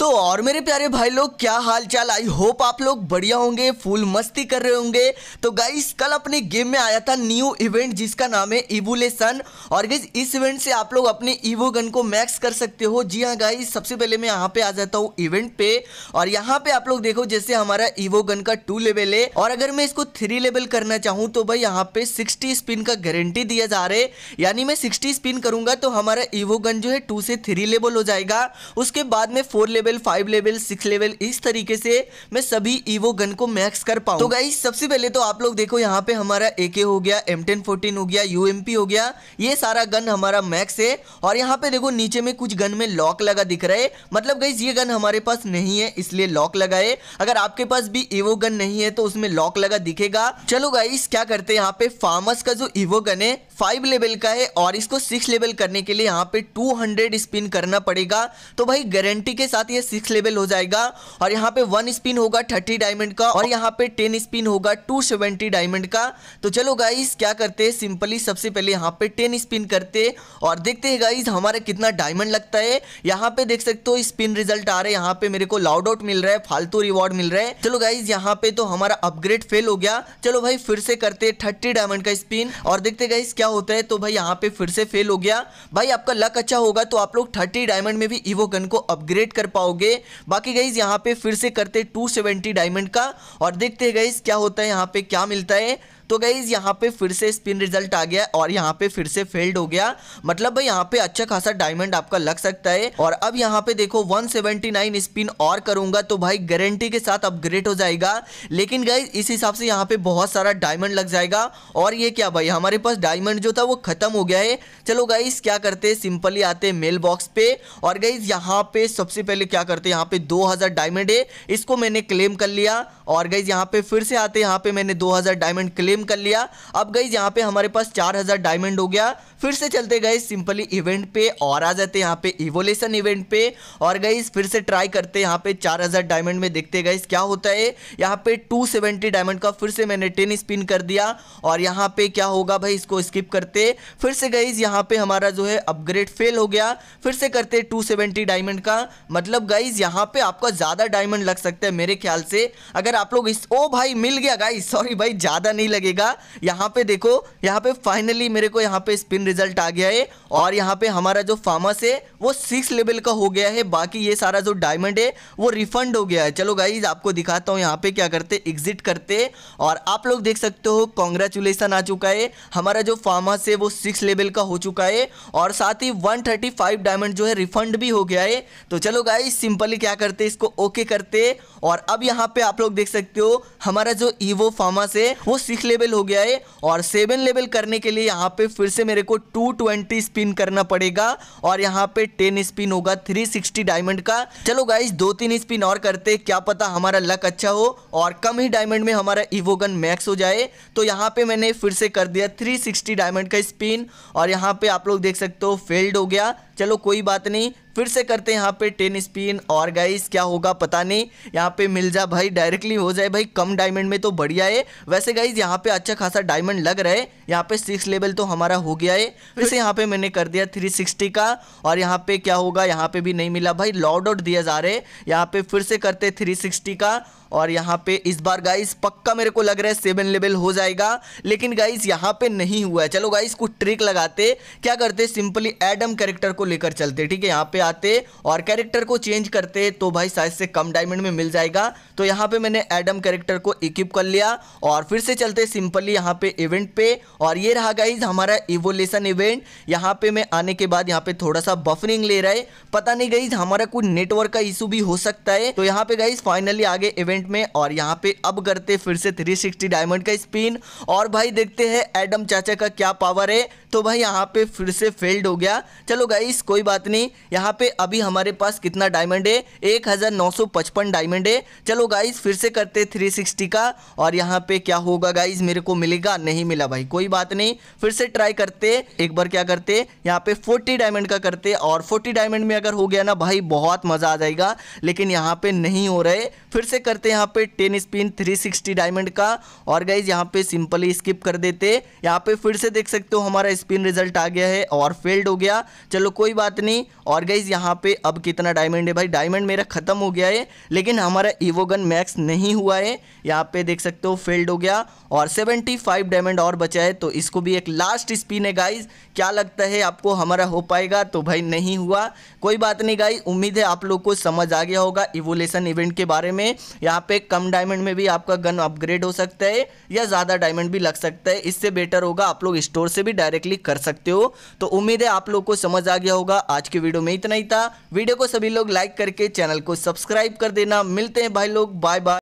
तो और मेरे प्यारे भाई लोग क्या हाल चाल आई होप आप लोग बढ़िया होंगे फुल मस्ती कर रहे होंगे तो गाइस कल अपने गेम में आया था न्यू इवेंट जिसका नाम है इवोलेसन और गाइस इस इवेंट से आप लोग अपने ईवो गन को मैक्स कर सकते हो जी हाँ गाइस सबसे पहले मैं यहाँ पे आ जाता हूँ इवेंट पे और यहाँ पे आप लोग देखो जैसे हमारा ईवो गन का टू लेवल है और अगर मैं इसको थ्री लेवल करना चाहूँ तो भाई यहाँ पे सिक्सटी स्पिन का गारंटी दिया जा रहा है यानी मैं सिक्सटी स्पिन करूंगा तो हमारा ईवो गन जो है टू से थ्री लेवल हो जाएगा उसके बाद में four level level five level six level इस तरीके से मैं सभी ईवो गन को मैक्स कर पाऊँ तो गाई सबसे पहले तो आप लोग देखो यहाँ पे हमारा ए हो गया एम टेन फोर्टीन हो गया यू हो गया ये सारा गन हमारा मैक्स है और यहाँ पे देखो नीचे में कुछ गन में लॉक लगा दिख रहा है मतलब गई ये गन हमारे पास नहीं है इसलिए लॉक लगाए अगर आपके पास भी ईवो गन नहीं है तो उसमें लॉक लगा दिखेगा चलो गाइस क्या करते हैं यहाँ पे फार्मस का जो ईवो गन है फाइव लेवल का है और इसको सिक्स लेवल करने के लिए यहाँ पे टू हंड्रेड स्पिन करना पड़ेगा तो भाई गारंटी के साथ ये ये सिक्स लेवल हो जाएगा और यहाँ पे वन स्पिन होगा थर्टी डायमंड का और यहाँ पे टेन स्पिन होगा टू सेवेंटी डायमंड का तो चलो गाइज क्या करते हैं सिंपली सबसे पहले यहाँ पे टेन स्पिन करते और देखते हैं गाइज हमारा कितना डायमंड लगता है यहाँ पे देख सकते हो स्पिन रिजल्ट आ रहे हैं यहाँ पे मेरे को लाउड आउट मिल रहा है फालतू रिवॉर्ड मिल रहा है चलो गाइज यहाँ पे तो हमारा अपग्रेड फेल हो गया चलो भाई फिर से करते थर्टी डायमंड का स्पिन और देखते गाइज क्या होता है तो भाई यहाँ पे फिर से फेल हो गया भाई आपका लक अच्छा होगा तो आप लोग थर्टी डायमंड में भी इवो गन को अपग्रेड कर पाओ पाओगे बाकी गईज यहाँ पे फिर से करते 270 डायमंड का और देखते हैं गईज क्या होता है यहाँ पे क्या मिलता है तो गाइज यहाँ पे फिर से स्पिन रिजल्ट आ गया और यहाँ पे फिर से फेल्ड हो गया मतलब भाई यहाँ पे अच्छा खासा डायमंड आपका लग सकता है और अब यहाँ पे देखो 179 स्पिन और करूंगा तो भाई गारंटी के साथ अपग्रेड हो जाएगा लेकिन गाइज इस हिसाब से यहाँ पे बहुत सारा डायमंड लग जाएगा और ये क्या भाई हमारे पास डायमंड जो था वो खत्म हो गया है चलो गाइज क्या करते सिंपली आते मेल बॉक्स पे और गई यहाँ पे सबसे पहले क्या करते यहाँ पे दो डायमंड है इसको मैंने क्लेम कर लिया और गाइज यहाँ पे फिर से आते यहाँ पे मैंने दो डायमंड क्लेम क्लेम कर लिया अब गई यहाँ पे हमारे पास चार हज़ार डायमंड हो गया फिर से चलते गए सिंपली इवेंट पे और आ जाते यहाँ पे इवोल्यूशन इवेंट पे और गई फिर से ट्राई करते यहाँ पे चार हज़ार डायमंड में देखते गए क्या होता है यहाँ पे टू सेवेंटी डायमंड का फिर से मैंने टेन स्पिन कर दिया और यहाँ पे क्या होगा भाई इसको स्किप करते फिर से गई यहाँ पे हमारा जो है अपग्रेड फेल हो गया फिर से करते टू सेवेंटी डायमंड का मतलब गाइज यहाँ पे आपका ज़्यादा डायमंड लग सकता है मेरे ख्याल से अगर आप लोग इस ओ भाई मिल गया गाइज सॉरी भाई ज़्यादा नहीं लगे लगेगा यहाँ पे देखो यहाँ पे फाइनली मेरे को यहाँ पे स्पिन रिजल्ट आ गया है और यहाँ पे हमारा जो फार्मस है वो सिक्स लेवल का हो गया है बाकी ये सारा जो डायमंड है वो रिफंड हो गया है चलो गाइज आपको दिखाता हूँ यहाँ पे क्या करते एग्जिट करते और आप लोग देख सकते हो कॉन्ग्रेचुलेसन आ चुका है हमारा जो फार्मस है वो सिक्स लेवल का हो चुका है और साथ ही वन डायमंड जो है रिफंड भी हो गया है तो चलो गाइज सिंपली क्या करते इसको ओके करते और अब यहाँ पे आप लोग देख सकते हो हमारा जो ईवो फार्मस है वो सिक्स लेवल लेवल हो गया है और सेवन लेवल करने के लिए यहाँ पे फिर से मेरे को टू ट्वेंटी स्पिन करना पड़ेगा और यहाँ पे टेन स्पिन होगा थ्री सिक्सटी डायमंड का चलो गाइज दो तीन स्पिन और करते क्या पता हमारा लक अच्छा हो और कम ही डायमंड में हमारा इवोगन मैक्स हो जाए तो यहाँ पे मैंने फिर से कर दिया थ्री सिक्सटी डायमंड का स्पिन और यहाँ पे आप लोग देख सकते हो फेल्ड हो गया चलो कोई बात नहीं फिर से करते हैं यहाँ पे टेन स्पिन और गाइस क्या होगा पता नहीं यहाँ पे मिल जा भाई डायरेक्टली हो जाए भाई कम डायमंड में तो बढ़िया है वैसे गाइस यहाँ पे अच्छा खासा डायमंड लग रहा है यहाँ पे सिक्स लेवल तो हमारा हो गया है फिर से यहाँ पे मैंने कर दिया थ्री सिक्सटी का और यहाँ पे क्या होगा यहाँ पे भी नहीं मिला भाई लॉड आउट दिया जा रहे यहाँ पे फिर से करते थ्री सिक्सटी का और यहाँ पे इस बार गाइस पक्का मेरे को लग रहा है सेवन लेवल हो जाएगा लेकिन गाइस यहाँ पे नहीं हुआ है चलो गाइस कुछ ट्रिक लगाते क्या करते सिंपली एडम कैरेक्टर को लेकर चलते ठीक है यहाँ पे आते और कैरेक्टर को चेंज करते तो भाई शायद से कम डायमंड में मिल जाएगा तो यहाँ पे मैंने एडम कैरेक्टर को इक्विप कर लिया और फिर से चलते सिंपली यहाँ पे इवेंट पे और ये रहा गाइज हमारा इवोलेशन इवेंट यहाँ पे मैं आने के बाद यहाँ पे थोड़ा सा बफरिंग ले रहा है पता नहीं गाइज हमारा कुछ नेटवर्क का इशू भी हो सकता है तो यहाँ पे गाइज फाइनली आगे इवेंट इवेंट में और यहाँ पे अब करते फिर से 360 डायमंड का स्पिन और भाई देखते हैं एडम चाचा का क्या पावर है तो भाई यहाँ पे फिर से फेल्ड हो गया चलो गाइस कोई बात नहीं यहाँ पे अभी हमारे पास कितना डायमंड है एक हजार नौ सौ पचपन डायमंड है चलो गाइस फिर से करते थ्री सिक्सटी का और यहाँ पे क्या होगा गाइस मेरे को मिलेगा नहीं मिला भाई कोई बात नहीं फिर से ट्राई करते एक बार क्या करते यहाँ पे फोर्टी डायमंड का करते और फोर्टी डायमंड में अगर हो गया ना भाई बहुत मज़ा आ जाएगा लेकिन यहाँ पे नहीं हो रहे फिर से करते यहाँ पे टेन स्पिन सिक्सटी डायमंड का और गाइज यहाँ पे सिंपली स्किप कर देते यहाँ पे फिर से देख सकते हो हमारा स्पिन रिजल्ट आ गया है और फेल्ड हो गया चलो कोई बात नहीं और गाइज यहाँ पे अब कितना डायमंड है भाई डायमंड मेरा ख़त्म हो गया है लेकिन हमारा ईवोगन मैक्स नहीं हुआ है यहाँ पे देख सकते हो फेल्ड हो गया और 75 डायमंड और बचा है तो इसको भी एक लास्ट स्पिन है गाइज क्या लगता है आपको हमारा हो पाएगा तो भाई नहीं हुआ कोई बात नहीं गाइज उम्मीद है आप लोग को समझ आ गया होगा इवोलेशन इवेंट के बारे में यहाँ पे कम डायमंड में भी आपका गन अपग्रेड हो सकता है या ज़्यादा डायमंड भी लग सकता है इससे बेटर होगा आप लोग स्टोर से भी डायरेक्टली क्लिक कर सकते हो तो उम्मीद है आप लोग को समझ आ गया होगा आज के वीडियो में इतना ही था वीडियो को सभी लोग लाइक करके चैनल को सब्सक्राइब कर देना मिलते हैं भाई लोग बाय बाय